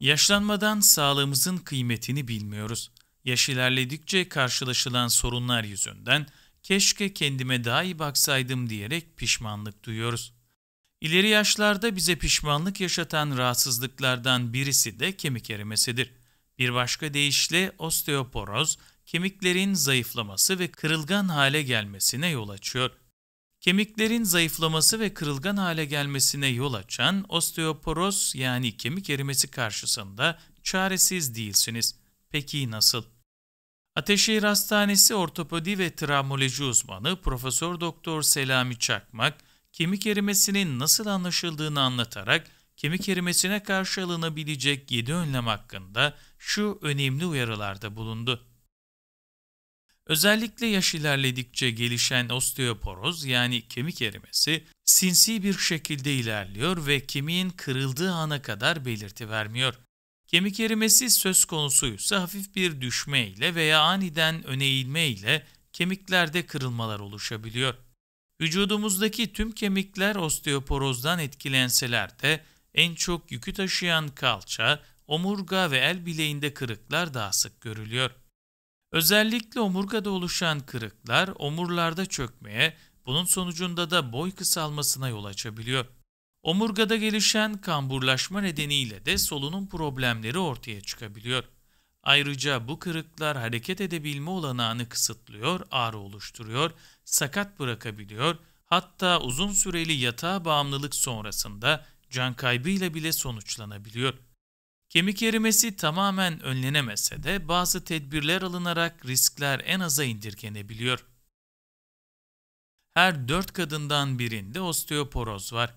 Yaşlanmadan sağlığımızın kıymetini bilmiyoruz. Yaş ilerledikçe karşılaşılan sorunlar yüzünden keşke kendime daha iyi baksaydım diyerek pişmanlık duyuyoruz. İleri yaşlarda bize pişmanlık yaşatan rahatsızlıklardan birisi de kemik erimesidir. Bir başka deyişle osteoporoz, kemiklerin zayıflaması ve kırılgan hale gelmesine yol açıyor kemiklerin zayıflaması ve kırılgan hale gelmesine yol açan osteoporoz yani kemik erimesi karşısında çaresiz değilsiniz. Peki nasıl? Ateşehir Hastanesi Ortopedi ve Travmoloji Uzmanı Profesör Doktor Selami Çakmak, kemik erimesinin nasıl anlaşıldığını anlatarak kemik erimesine karşı alınabilecek 7 önlem hakkında şu önemli uyarılarda bulundu. Özellikle yaş ilerledikçe gelişen osteoporoz yani kemik erimesi sinsi bir şekilde ilerliyor ve kemiğin kırıldığı ana kadar belirti vermiyor. Kemik erimesi söz konusuysa hafif bir düşme ile veya aniden öne eğilme ile kemiklerde kırılmalar oluşabiliyor. Vücudumuzdaki tüm kemikler osteoporozdan etkilenseler de en çok yükü taşıyan kalça, omurga ve el bileğinde kırıklar daha sık görülüyor. Özellikle omurgada oluşan kırıklar omurlarda çökmeye, bunun sonucunda da boy kısalmasına yol açabiliyor. Omurgada gelişen kamburlaşma nedeniyle de solunum problemleri ortaya çıkabiliyor. Ayrıca bu kırıklar hareket edebilme olanağını kısıtlıyor, ağrı oluşturuyor, sakat bırakabiliyor, hatta uzun süreli yatağa bağımlılık sonrasında can kaybıyla bile sonuçlanabiliyor.'' Kemik erimesi tamamen önlenemese de bazı tedbirler alınarak riskler en aza indirgenebiliyor. Her dört kadından birinde osteoporoz var.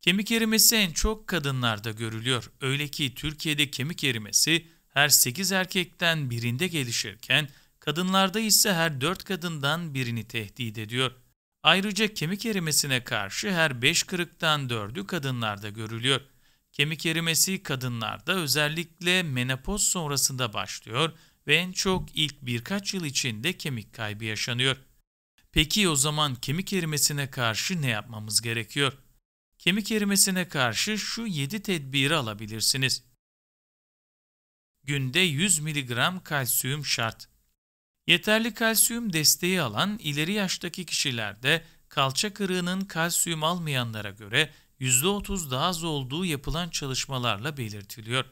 Kemik erimesi en çok kadınlarda görülüyor. Öyle ki Türkiye'de kemik erimesi her 8 erkekten birinde gelişirken kadınlarda ise her 4 kadından birini tehdit ediyor. Ayrıca kemik erimesine karşı her 5 kırıktan 4'ü kadınlarda görülüyor. Kemik erimesi kadınlarda özellikle menopoz sonrasında başlıyor ve en çok ilk birkaç yıl içinde kemik kaybı yaşanıyor. Peki o zaman kemik erimesine karşı ne yapmamız gerekiyor? Kemik erimesine karşı şu 7 tedbiri alabilirsiniz. Günde 100 mg kalsiyum şart. Yeterli kalsiyum desteği alan ileri yaştaki kişilerde kalça kırığının kalsiyum almayanlara göre %30 daha az olduğu yapılan çalışmalarla belirtiliyor.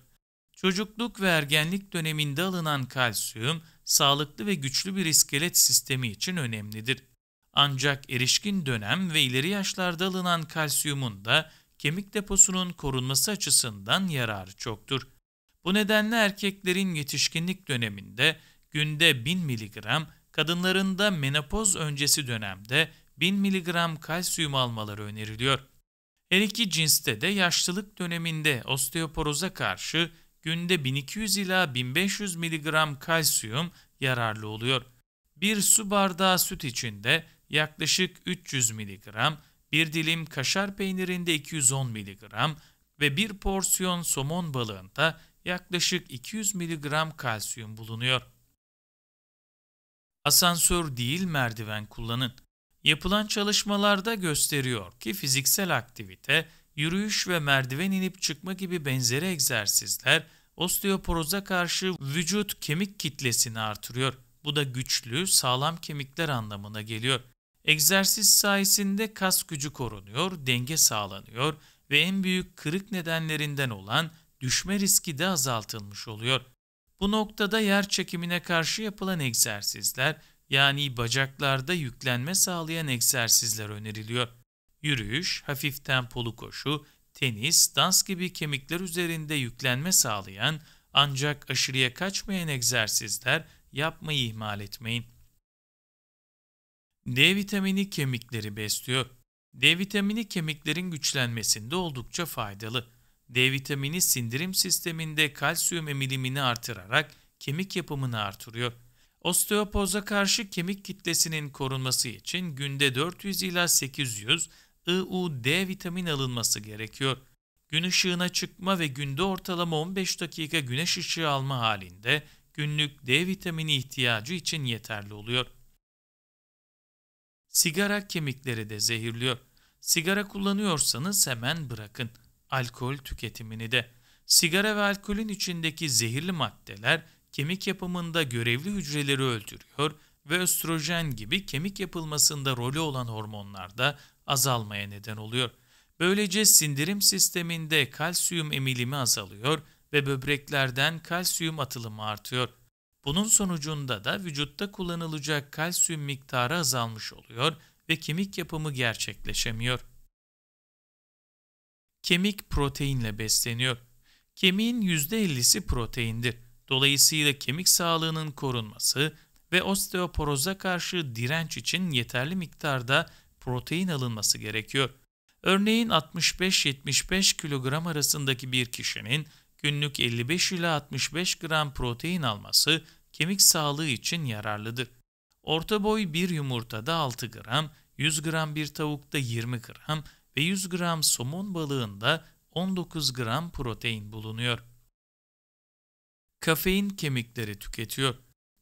Çocukluk ve ergenlik döneminde alınan kalsiyum, sağlıklı ve güçlü bir iskelet sistemi için önemlidir. Ancak erişkin dönem ve ileri yaşlarda alınan kalsiyumun da kemik deposunun korunması açısından yararı çoktur. Bu nedenle erkeklerin yetişkinlik döneminde günde 1000 mg, kadınların da menopoz öncesi dönemde 1000 mg kalsiyum almaları öneriliyor. Her iki cinste de yaşlılık döneminde osteoporoza karşı günde 1200 ila 1500 mg kalsiyum yararlı oluyor. Bir su bardağı süt içinde yaklaşık 300 mg, bir dilim kaşar peynirinde 210 mg ve bir porsiyon somon balığında yaklaşık 200 mg kalsiyum bulunuyor. Asansör değil merdiven kullanın. Yapılan çalışmalarda gösteriyor ki fiziksel aktivite, yürüyüş ve merdiven inip çıkma gibi benzeri egzersizler osteoporoza karşı vücut kemik kitlesini artırıyor. Bu da güçlü, sağlam kemikler anlamına geliyor. Egzersiz sayesinde kas gücü korunuyor, denge sağlanıyor ve en büyük kırık nedenlerinden olan düşme riski de azaltılmış oluyor. Bu noktada yer çekimine karşı yapılan egzersizler yani bacaklarda yüklenme sağlayan egzersizler öneriliyor. Yürüyüş, hafif tempolu koşu, tenis, dans gibi kemikler üzerinde yüklenme sağlayan ancak aşırıya kaçmayan egzersizler yapmayı ihmal etmeyin. D vitamini kemikleri besliyor. D vitamini kemiklerin güçlenmesinde oldukça faydalı. D vitamini sindirim sisteminde kalsiyum emilimini artırarak kemik yapımını artırıyor. Osteopoza karşı kemik kitlesinin korunması için günde 400 ila 800 IUD vitamin alınması gerekiyor. Gün ışığına çıkma ve günde ortalama 15 dakika güneş ışığı alma halinde günlük D vitamini ihtiyacı için yeterli oluyor. Sigara kemikleri de zehirliyor. Sigara kullanıyorsanız hemen bırakın. Alkol tüketimini de. Sigara ve alkolün içindeki zehirli maddeler kemik yapımında görevli hücreleri öldürüyor ve östrojen gibi kemik yapılmasında rolü olan hormonlarda azalmaya neden oluyor. Böylece sindirim sisteminde kalsiyum emilimi azalıyor ve böbreklerden kalsiyum atılımı artıyor. Bunun sonucunda da vücutta kullanılacak kalsiyum miktarı azalmış oluyor ve kemik yapımı gerçekleşemiyor. Kemik proteinle besleniyor. Kemiğin %50'si proteindir. Dolayısıyla kemik sağlığının korunması ve osteoporoza karşı direnç için yeterli miktarda protein alınması gerekiyor. Örneğin 65-75 kilogram arasındaki bir kişinin günlük 55 ila 65 gram protein alması kemik sağlığı için yararlıdır. Orta boy bir yumurtada 6 gram, 100 gram bir tavukta 20 gram ve 100 gram somon balığında 19 gram protein bulunuyor kafein kemikleri tüketiyor.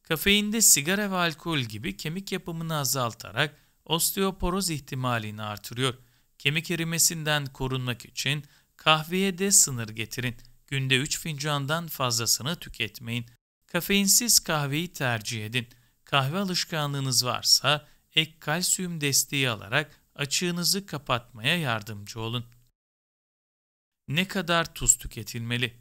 Kafeinde sigara ve alkol gibi kemik yapımını azaltarak osteoporoz ihtimalini artırıyor. Kemik erimesinden korunmak için kahveye de sınır getirin. Günde 3 fincandan fazlasını tüketmeyin. Kafeinsiz kahveyi tercih edin. Kahve alışkanlığınız varsa ek kalsiyum desteği alarak açığınızı kapatmaya yardımcı olun. Ne kadar tuz tüketilmeli?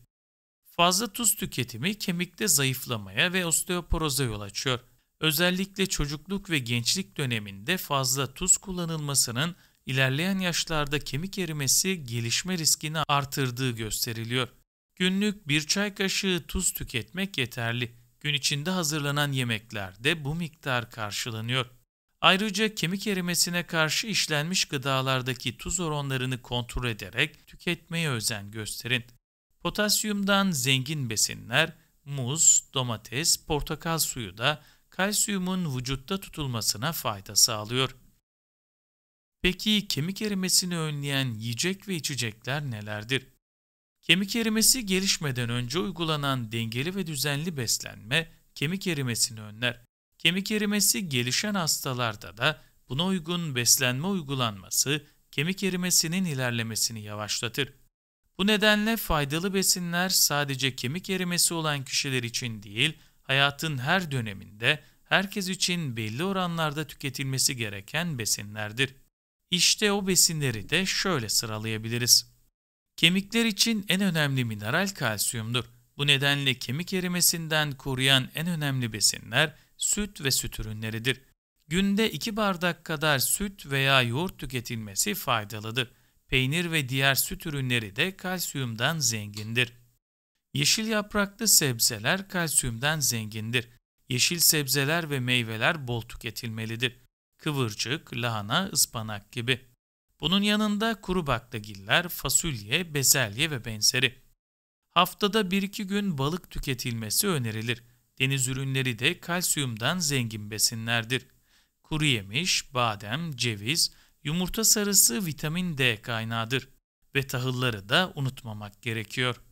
Fazla tuz tüketimi kemikte zayıflamaya ve osteoporoza yol açıyor. Özellikle çocukluk ve gençlik döneminde fazla tuz kullanılmasının ilerleyen yaşlarda kemik erimesi gelişme riskini artırdığı gösteriliyor. Günlük bir çay kaşığı tuz tüketmek yeterli. Gün içinde hazırlanan yemeklerde bu miktar karşılanıyor. Ayrıca kemik erimesine karşı işlenmiş gıdalardaki tuz oranlarını kontrol ederek tüketmeye özen gösterin. Potasyumdan zengin besinler, muz, domates, portakal suyu da kalsiyumun vücutta tutulmasına fayda sağlıyor. Peki kemik erimesini önleyen yiyecek ve içecekler nelerdir? Kemik erimesi gelişmeden önce uygulanan dengeli ve düzenli beslenme kemik erimesini önler. Kemik erimesi gelişen hastalarda da buna uygun beslenme uygulanması kemik erimesinin ilerlemesini yavaşlatır. Bu nedenle faydalı besinler sadece kemik erimesi olan kişiler için değil, hayatın her döneminde herkes için belli oranlarda tüketilmesi gereken besinlerdir. İşte o besinleri de şöyle sıralayabiliriz. Kemikler için en önemli mineral kalsiyumdur. Bu nedenle kemik erimesinden koruyan en önemli besinler süt ve süt ürünleridir. Günde 2 bardak kadar süt veya yoğurt tüketilmesi faydalıdır peynir ve diğer süt ürünleri de kalsiyumdan zengindir. Yeşil yapraklı sebzeler kalsiyumdan zengindir. Yeşil sebzeler ve meyveler bol tüketilmelidir. Kıvırcık, lahana, ıspanak gibi. Bunun yanında kuru baklagiller, fasulye, bezelye ve benzeri. Haftada 1-2 gün balık tüketilmesi önerilir. Deniz ürünleri de kalsiyumdan zengin besinlerdir. Kuru yemiş, badem, ceviz, Yumurta sarısı vitamin D kaynağıdır ve tahılları da unutmamak gerekiyor.